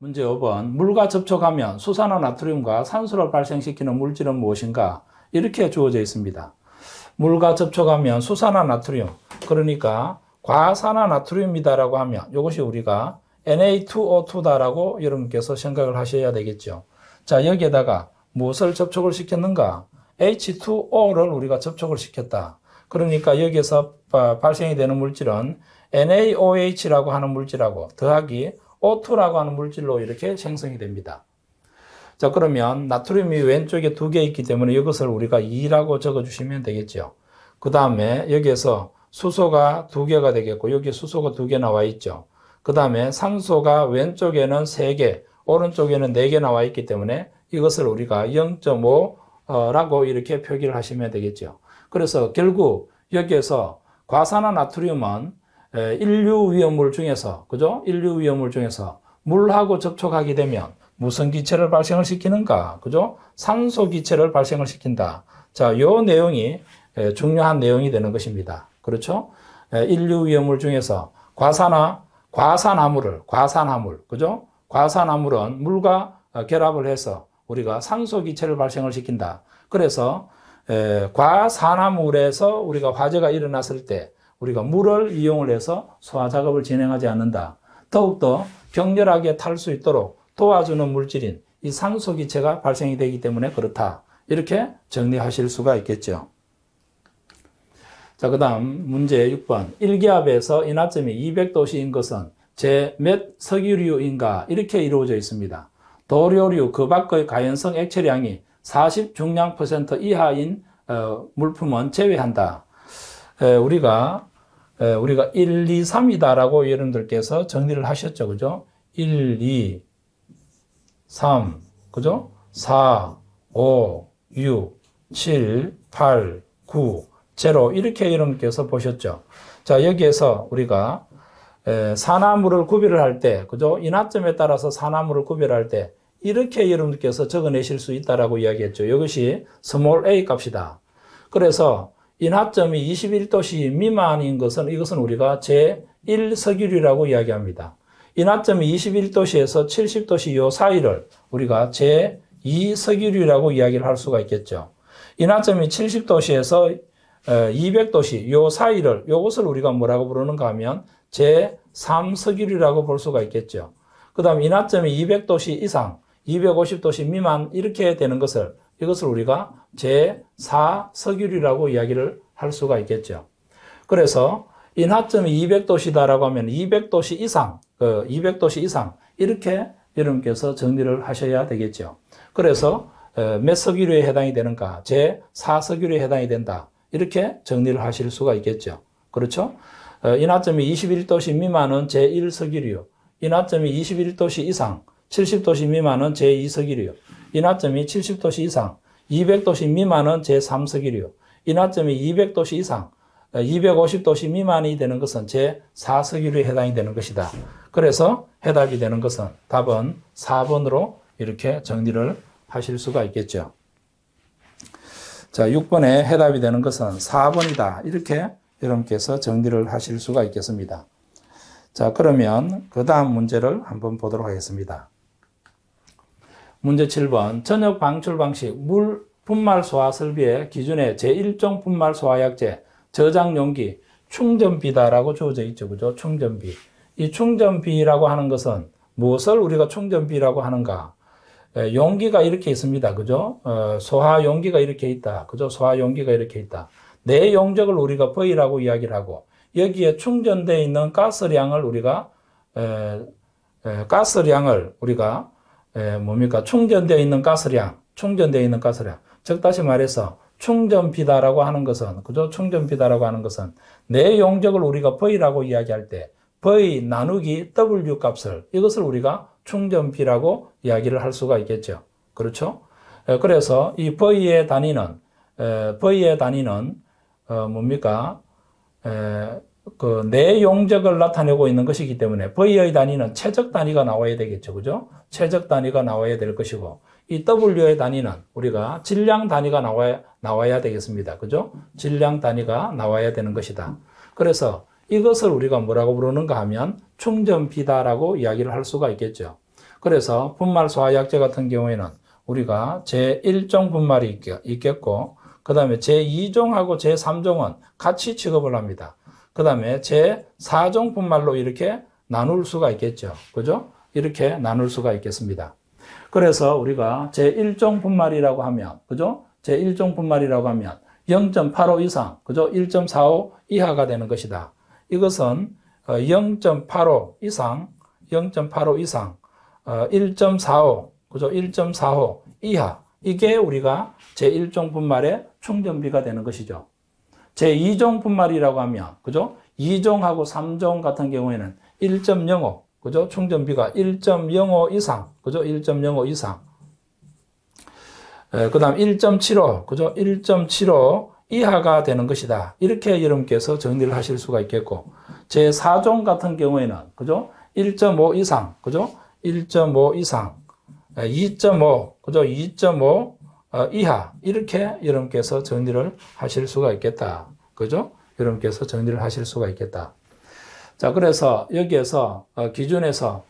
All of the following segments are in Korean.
문제 5번. 물과 접촉하면 수산화 나트륨과 산소를 발생시키는 물질은 무엇인가? 이렇게 주어져 있습니다. 물과 접촉하면 수산화 나트륨, 그러니까 과산화 나트륨이다라고 하면 이것이 우리가 Na2O2다라고 여러분께서 생각을 하셔야 되겠죠. 자, 여기에다가 무엇을 접촉을 시켰는가? H2O를 우리가 접촉을 시켰다. 그러니까 여기에서 발생이 되는 물질은 NaOH라고 하는 물질하고 더하기 O2라고 하는 물질로 이렇게 생성이 됩니다. 자, 그러면 나트륨이 왼쪽에 두 개 있기 때문에 이것을 우리가 2라고 적어주시면 되겠죠. 그 다음에 여기에서 수소가 두 개가 되겠고, 여기 수소가 두 개 나와 있죠. 그 다음에 산소가 왼쪽에는 세 개, 오른쪽에는 네 개 나와 있기 때문에 이것을 우리가 0.5라고 어, 이렇게 표기를 하시면 되겠죠. 그래서 결국 여기에서 과산화 나트륨은 인류 위험물 중에서 그죠? 인류 위험물 중에서 물하고 접촉하게 되면 무슨 기체를 발생을 시키는가? 그죠? 산소 기체를 발생을 시킨다. 자, 요 내용이 중요한 내용이 되는 것입니다. 그렇죠? 인류 위험물 중에서 과산화, 과산화물을, 과산화물, 그죠? 과산화물은 물과 어, 결합을 해서 우리가 산소 기체를 발생을 시킨다. 그래서 과산화물에서 우리가 화재가 일어났을 때 우리가 물을 이용을 해서 소화 작업을 진행하지 않는다. 더욱더 격렬하게 탈 수 있도록 도와주는 물질인 이 산소기체가 발생이 되기 때문에 그렇다. 이렇게 정리하실 수가 있겠죠. 자, 그 다음 문제 6번. 일기압에서 인하점이 200도씨인 것은 제 몇 석유류인가 이렇게 이루어져 있습니다. 도료류 그 밖의 가연성 액체량이 40 중량 퍼센트 이하인 어, 물품은 제외한다. 에, 우리가 예, 우리가 1, 2, 3이다라고 여러분들께서 정리를 하셨죠. 그죠? 1, 2, 3, 그죠? 4, 5, 6, 7, 8, 9, 0 이렇게 여러분께서 보셨죠. 자, 여기에서 우리가 산화물을 예, 구별할 때, 그죠? 인화점에 따라서 산화물을 구별할 때 이렇게 여러분께서 적어내실 수 있다라고 이야기했죠. 이것이 스몰 a 값이다. 그래서 인하점이 21도씨 미만인 것은 이것은 우리가 제1석유류라고 이야기합니다. 인하점이 21도씨에서 70도씨 요 사이를 우리가 제2석유류라고 이야기를 할 수가 있겠죠. 인하점이 70도씨에서 200도씨 어, 요 사이를 요것을 우리가 뭐라고 부르는가 하면 제3석유류라고 볼 수가 있겠죠. 그 다음 인하점이 200도씨 이상 250도씨 미만 이렇게 되는 것을 이것을 우리가 제4석유류라고 이야기를 할 수가 있겠죠. 그래서 인하점이 200도시다라고 하면 200도시 이상, 그 200도시 이상 이렇게 여러분께서 정리를 하셔야 되겠죠. 그래서 어, 몇 석유류에 해당이 되는가, 제4석유류에 해당이 된다. 이렇게 정리를 하실 수가 있겠죠. 그렇죠? 인하점이 어, 21도시 미만은 제1석유류, 인하점이 21도시 이상, 70도시 미만은 제2석유류, 인하점이 70도씨 이상, 200도씨 미만은 제3석이류 인하점이 200도씨 이상, 250도씨 어, 미만이 되는 것은 제4석이류에 해당이 되는 것이다. 그래서 해답이 되는 것은 답은 4번으로 이렇게 정리를 하실 수가 있겠죠. 자, 6번에 해답이 되는 것은 4번이다. 이렇게 여러분께서 정리를 하실 수가 있겠습니다. 자, 그러면 그 다음 문제를 한번 보도록 하겠습니다. 문제 7번 저녁 방출 방식 물 분말 소화 설비의 기준에 제1종 분말 소화약제 저장 용기 충전비다라고 주어져 있죠. 그죠? 충전비. 이 충전비라고 하는 것은 무엇을 우리가 충전비라고 하는가? 에, 용기가 이렇게 있습니다. 그죠? 어, 소화 용기가 이렇게 있다. 그죠? 소화 용기가 이렇게 있다. 내 용적을 우리가 V라고 이야기를 하고 여기에 충전되어 있는 가스량을 우리가 에, 에, 가스량을 우리가 에, 예, 뭡니까? 충전되어 있는 가스량, 충전되어 있는 가스량. 즉, 다시 말해서, 충전비다라고 하는 것은, 그죠? 충전비다라고 하는 것은, 내 용적을 우리가 V라고 이야기할 때, V 나누기 W 값을, 이것을 우리가 충전비라고 이야기를 할 수가 있겠죠. 그렇죠? 에, 예, 그래서 이 V의 단위는, 에, 예, V의 단위는, 어, 뭡니까? 에, 그 내용적을 나타내고 있는 것이기 때문에 V의 단위는 최적 단위가 나와야 되겠죠. 그죠? 최적 단위가 나와야 될 것이고 이 W의 단위는 우리가 질량 단위가 나와야, 나와야 되겠습니다. 그죠? 질량 단위가 나와야 되는 것이다. 그래서 이것을 우리가 뭐라고 부르는가 하면 충전비다라고 이야기를 할 수가 있겠죠. 그래서 분말 소화약제 같은 경우에는 우리가 제1종 분말이 있겠고 그 다음에 제2종하고 제3종은 같이 취급을 합니다. 그 다음에 제 4종 분말로 이렇게 나눌 수가 있겠죠. 그죠? 이렇게 나눌 수가 있겠습니다. 그래서 우리가 제 1종 분말이라고 하면, 그죠? 제 1종 분말이라고 하면 0.85 이상, 그죠? 1.45 이하가 되는 것이다. 이것은 0.85 어, 이상, 0.85 이상, 1.45, 어, 그죠? 1.45 이하. 이게 우리가 제1종 분말의 충전비가 되는 것이죠. 제2종 분말이라고 하면, 그죠? 2종하고 3종 같은 경우에는 1.05, 그죠? 충전비가 1.05 이상, 그죠? 1.05 이상. 그 다음 1.75, 그죠? 1.75 이하가 되는 것이다. 이렇게 여러분께서 정리를 하실 수가 있겠고, 제4종 같은 경우에는, 그죠? 1.5 이상, 그죠? 1.5 이상, 2.5, 그죠? 2.5, 아, 이하 이렇게 여러분께서 정리를 하실 수가 있겠다. 그죠? 여러분께서 정리를 하실 수가 있겠다. 자, 그래서 여기에서 어, 기준에서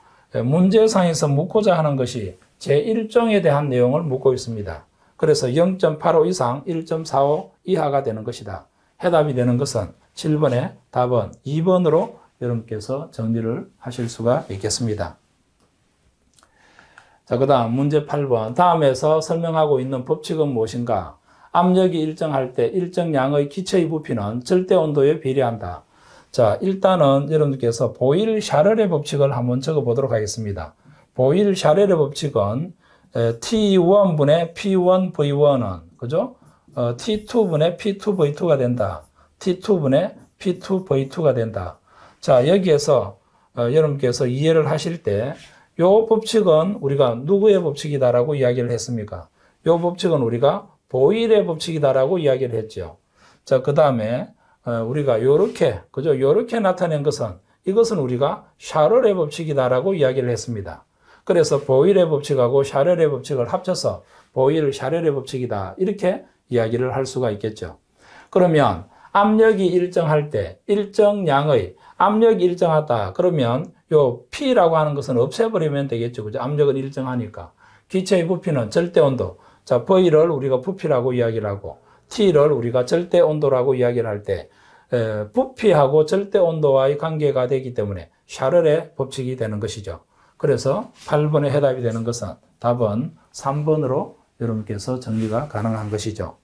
문제상에서 묻고자 하는 것이 제1종에 대한 내용을 묻고 있습니다. 그래서 0.85 이상 1.45 이하가 되는 것이다. 해답이 되는 것은 7번의 답은 2번으로 여러분께서 정리를 하실 수가 있겠습니다. 자, 그 다음 문제 8번. 다음에서 설명하고 있는 법칙은 무엇인가? 압력이 일정할 때 일정 량의 기체의 부피는 절대 온도에 비례한다. 자, 일단은 여러분께서 보일 샤렐의 법칙을 한번 적어보도록 하겠습니다. 보일 샤렐의 법칙은 T1분의 P1, V1은, 그죠? T2분의 P2, V2가 된다. T2분의 P2, V2가 된다. 자, 여기에서 어, 여러분께서 이해를 하실 때요 법칙은 우리가 누구의 법칙이다라고 이야기를 했습니까? 요 법칙은 우리가 보일의 법칙이다라고 이야기를 했죠. 자, 그 다음에 어, 우리가 요렇게, 그죠? 요렇게 나타낸 것은 이것은 우리가 샤를의 법칙이다라고 이야기를 했습니다. 그래서 보일의 법칙하고 샤렐의 법칙을 합쳐서 보일 샤렐의 법칙이다 이렇게 이야기를 할 수가 있겠죠. 그러면 압력이 일정할 때 일정 양의 압력이 일정하다. 그러면 요 P라고 하는 것은 없애버리면 되겠죠. 그죠? 압력은 일정하니까. 기체의 부피는 절대 온도. 자, V를 우리가 부피라고 이야기를 하고, T를 우리가 절대 온도라고 이야기를 할 때, 에, 부피하고 절대 온도와의 관계가 되기 때문에 샤를의 법칙이 되는 것이죠. 그래서 8번의 해답이 되는 것은 답은 3번으로 여러분께서 정리가 가능한 것이죠.